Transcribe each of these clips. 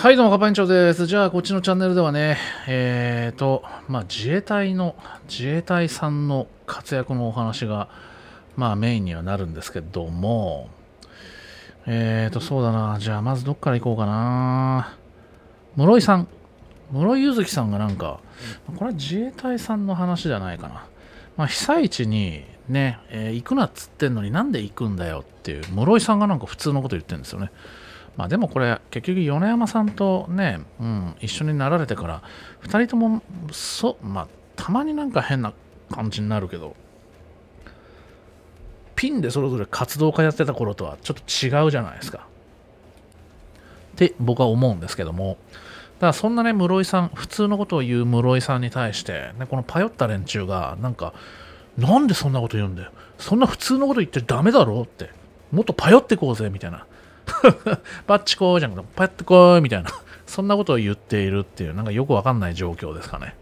はい、どうも、んちょうです。じゃあ、こっちのチャンネルではね、えーと、まあ、自衛隊の、自衛隊さんの活躍のお話が、まあ、メインにはなるんですけども、えーと、そうだな、じゃあ、まずどっから行こうかな。室井さん、室井柚月さんがなんか、これは自衛隊さんの話じゃないかな。まあ、被災地にね、えー、行くなっつってんのになんで行くんだよっていう、室井さんがなんか普通のこと言ってるんですよね。まあ、でもこれ結局米山さんとね、うん、一緒になられてから2人ともそ、まあ、たまになんか変な感じになるけどピンでそれぞれ活動家やってた頃とはちょっと違うじゃないですか。って僕は思うんですけどもだからそんなね室井さん普通のことを言う室井さんに対して、ね、このパヨった連中がなんかなんでそんなこと言うんだよそんな普通のこと言ってダメだろうってもっとパヨっていこうぜみたいなバッチコーじゃなくて、パッチこーみたいな、そんなことを言っているっていう、なんかよくわかんない状況ですかね。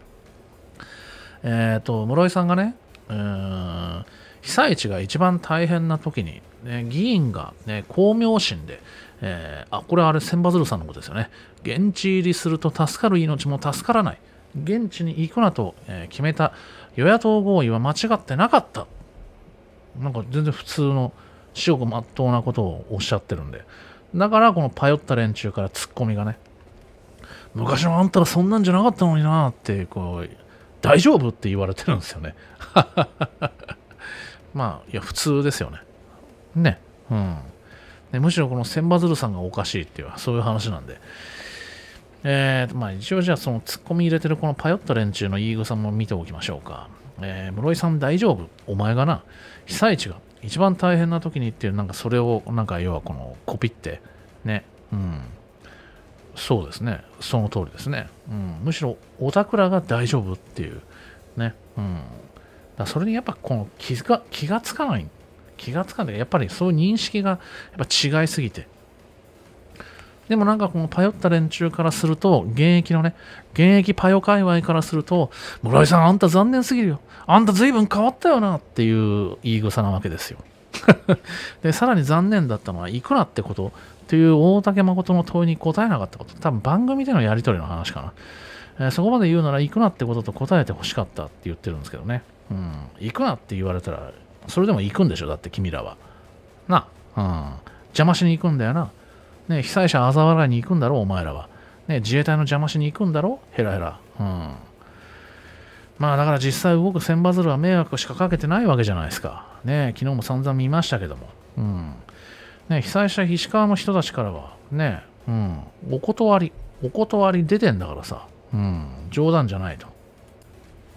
えっ、ー、と、室井さんがね、うーん、被災地が一番大変な時に、ね、議員が、ね、公明心で、えー、あ、これあれ、千羽鶴さんのことですよね。現地入りすると助かる命も助からない。現地に行くなと、えー、決めた与野党合意は間違ってなかった。なんか全然普通の至極まっとうなことをおっしゃってるんで。だから、このパヨった連中からツッコミがね、昔のあんたらそんなんじゃなかったのになーって、こう、大丈夫って言われてるんですよね。まあ、いや、普通ですよね。ね。うん。ね、むしろこの千羽鶴さんがおかしいっていう、そういう話なんで。えー、まあ一応じゃあそのツッコミ入れてるこのパヨット連中の言い草も見ておきましょうか。えー、室井さん大丈夫お前がな、被災地が一番大変な時にっていうなんかそれをなんか要はこのコピってねうんそうですねその通りですね、うん、むしろおたくらが大丈夫っていうねうんだそれにやっぱこの気が気がつかない気がつかないやっぱりそういう認識がやっぱ違いすぎてでもなんかこのパヨった連中からすると、現役のね、現役パヨ界隈からすると、村井さんあんた残念すぎるよ。あんた随分変わったよなっていう言い草なわけですよ。で、さらに残念だったのは、いくらってことという大竹誠の問いに答えなかったこと。多分番組でのやりとりの話かな。えー、そこまで言うなら、いくらってことと答えてほしかったって言ってるんですけどね。うん。行くなって言われたら、それでも行くんでしょだって君らは。な。うん。邪魔しに行くんだよな。ね、被災者あざ笑いに行くんだろう、お前らは。ね、自衛隊の邪魔しに行くんだろう、ヘラヘラ。うん。まあだから実際動く千羽鶴は迷惑しかかけてないわけじゃないですか。ね、昨日も散々見ましたけども。うん。ね、被災者石川の人たちからは、ね、うん、お断り、お断り出てんだからさ、うん、冗談じゃないと。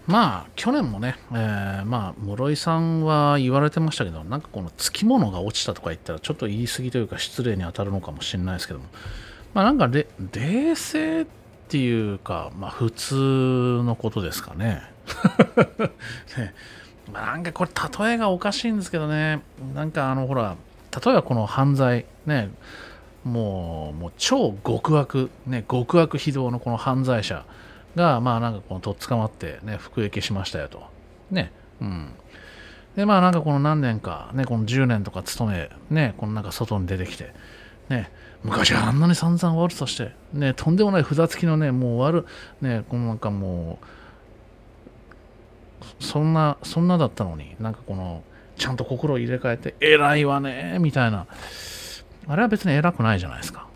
まあ去年もね、えー、まあ室井さんは言われてましたけどなんかこのつきものが落ちたとか言ったらちょっと言い過ぎというか失礼に当たるのかもしれないですけどもまあなんかで冷静っていうかまあ普通のことですかね ねまあ、なんかこれ例えがおかしいんですけどねなんかあのほら例えばこの犯罪ねもうもう超極悪ね極悪非道のこの犯罪者が、まあなんかこのとっ捕まってね、服役しましたよと。ね。うん。で、まあなんかこの何年か、ね、この10年とか勤め、ね、このなんか外に出てきて、ね、昔はあんなに散々悪さして、ね、とんでもないふざつきのね、もう悪、ね、このなんかもう、そんな、そんなだったのに、なんかこの、ちゃんと心を入れ替えて、偉いわね、みたいな。あれは別に偉くないじゃないですか。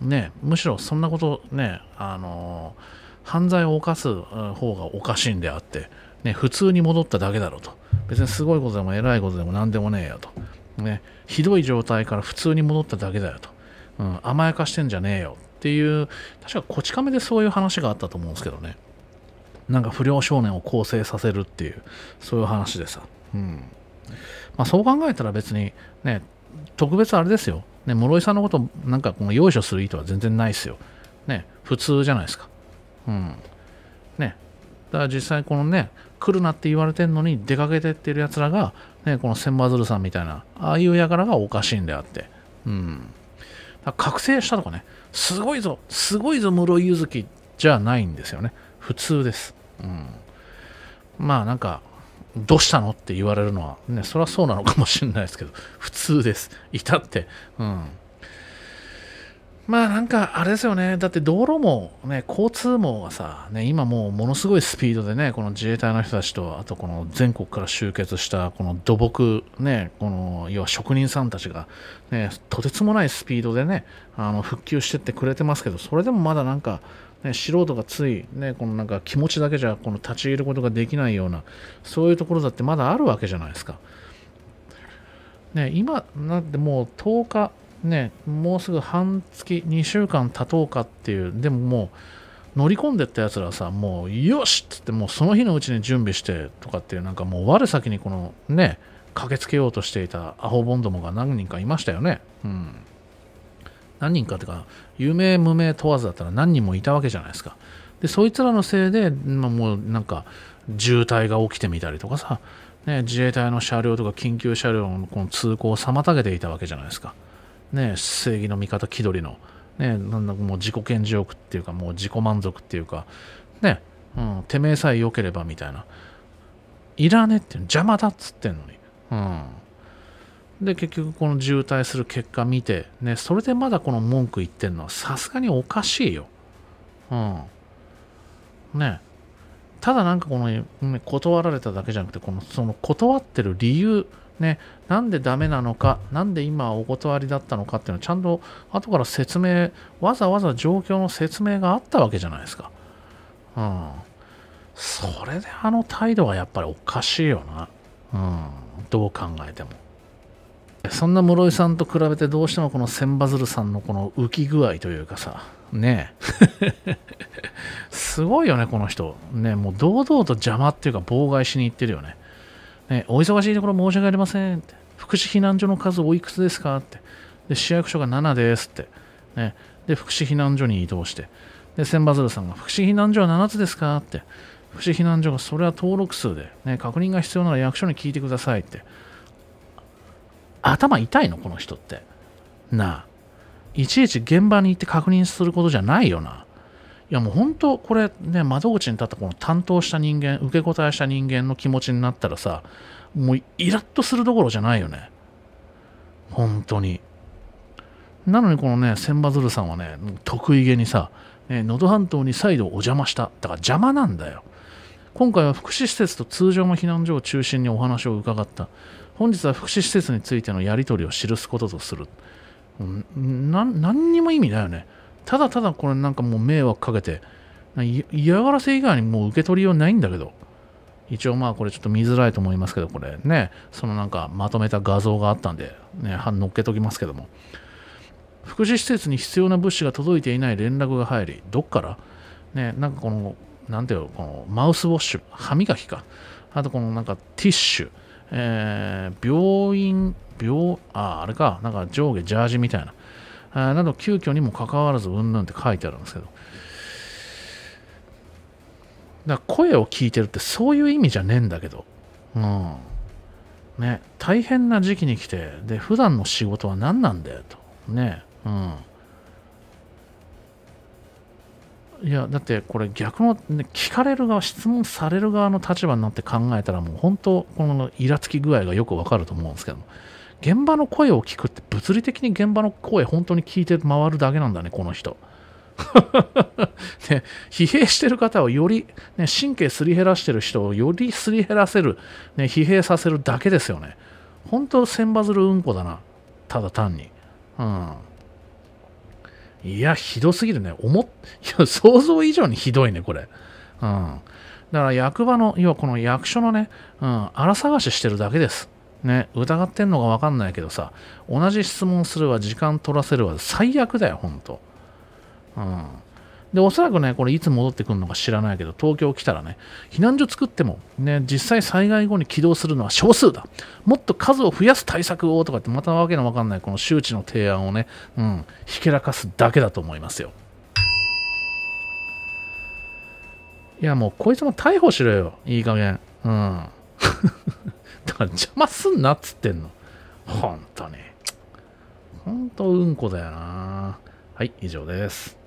ね、むしろそんなことね、あのー犯罪を犯す方がおかしいんであって、ね、普通に戻っただけだろうと。別にすごいことでも偉いことでも何でもねえよと。ね、ひどい状態から普通に戻っただけだよと。うん、甘やかしてんじゃねえよっていう、確かこち亀でそういう話があったと思うんですけどね。なんか不良少年を更生させるっていう、そういう話でさ。うんまあ、そう考えたら別に、ね、特別あれですよ。ね、室井さんのことなんかこの容赦する意図は全然ないですよ。ね、普通じゃないですか。うんね、だから実際このね来るなって言われてんのに出かけてってるやつらが、ね、この千羽鶴さんみたいなああいう輩がおかしいんであって、うん、覚醒したとかねすごいぞすごいぞ室井柚月じゃないんですよね普通です、うん、まあなんかどうしたのって言われるのはねそれはそうなのかもしれないですけど普通ですいたってうんまあなんかあれですよね、だって道路も、ね、交通網がさ、ね、今もうものすごいスピードでね、この自衛隊の人たちと、あとこの全国から集結したこの土木、ね、この要は職人さんたちが、ね、とてつもないスピードでね、あの復旧してってくれてますけど、それでもまだなんか、ね、素人がつい、ね、このなんか気持ちだけじゃこの立ち入ることができないような、そういうところだってまだあるわけじゃないですか。ね、今、なんてもう10日、ね、もうすぐ半月、2週間経とうかっていう、でももう、乗り込んでったやつらさ、もう、よしっつって、もうその日のうちに準備してとかっていう、なんかもう、我先にこのね、駆けつけようとしていたアホボンどもが何人かいましたよね。うん。何人かっていうか、有名無名問わずだったら何人もいたわけじゃないですか。で、そいつらのせいで、まあ、もうなんか、渋滞が起きてみたりとかさ、ね、自衛隊の車両とか緊急車両のこの通行を妨げていたわけじゃないですか。ね、正義の味方気取りの、ね、なんだもう自己顕示欲っていうかもう自己満足っていうか、ねうん、てめえさえ良ければみたいないらねって邪魔だっつってんのに、うん、で結局この渋滞する結果見て、ね、それでまだこの文句言ってんのはさすがにおかしいよ、うん、ねただなんかこの、ね、断られただけじゃなくてこのその断ってる理由ね、なんでダメなのか、なんで今お断りだったのかっていうのはちゃんと後から説明、わざわざ状況の説明があったわけじゃないですか。うん。それであの態度はやっぱりおかしいよな。うん。どう考えても。そんな室井さんと比べてどうしてもこの千羽鶴さんのこの浮き具合というかさ、ねえ。すごいよね、この人。ねもう堂々と邪魔っていうか妨害しに行ってるよね。ね、お忙しいところ申し訳ありませんって、福祉避難所の数おいくつですかって、で市役所が7ですって、ね、で福祉避難所に移動して、で千羽鶴さんが福祉避難所は7つですかって、福祉避難所がそれは登録数で、ね、確認が必要なら役所に聞いてくださいって、頭痛いの、この人って。なあ、いちいち現場に行って確認することじゃないよな。いやもう本当これね窓口に立ったこの担当した人間受け答えした人間の気持ちになったらさもうイラッとするどころじゃないよね本当になのにこのね千羽鶴さんはね得意げにさ能登、半島に再度お邪魔しただから邪魔なんだよ今回は福祉施設と通常の避難所を中心にお話を伺った本日は福祉施設についてのやり取りを記すこととする何にも意味ないよねただただこれなんかもう迷惑かけて、嫌がらせ以外にもう受け取りようないんだけど、一応まあこれちょっと見づらいと思いますけど、これね、そのなんかまとめた画像があったんで、ね、乗っけときますけども。福祉施設に必要な物資が届いていない連絡が入り、どっからね、なんかこの、なんていうの、このマウスウォッシュ、歯磨きか。あとこのなんかティッシュ、えー、病院、病、あ、あれか、なんか上下ジャージみたいな。あなど急遽にもかかわらずうんぬんって書いてあるんですけどだ声を聞いてるってそういう意味じゃねえんだけど、うんね、大変な時期に来てで普段の仕事は何なんだよとねうんいやだってこれ逆の、ね、聞かれる側質問される側の立場になって考えたらもう本当このイラつき具合がよくわかると思うんですけど現場の声を聞くって物理的に現場の声本当に聞いて回るだけなんだねこの人 ね、疲弊してる方をより、ね、神経すり減らしてる人をよりすり減らせる、ね、疲弊させるだけですよね本当千羽鶴うんこだなただ単にうんいやひどすぎるね思っいや 想像以上にひどいねこれうんだから役場の要はこの役所のね、うん、荒探ししてるだけですね、疑ってんのか分かんないけどさ同じ質問するわ時間取らせるわ最悪だよほんとうんでおそらくねこれいつ戻ってくるのか知らないけど東京来たらね避難所作ってもね実際災害後に起動するのは少数だもっと数を増やす対策をとかってまたわけのわかんないこの周知の提案をねうんひけらかすだけだと思いますよいやもうこいつも逮捕しろよいい加減うん だから邪魔すんなっつってんの。ほんとね。ほんとうんこだよな。はい、以上です。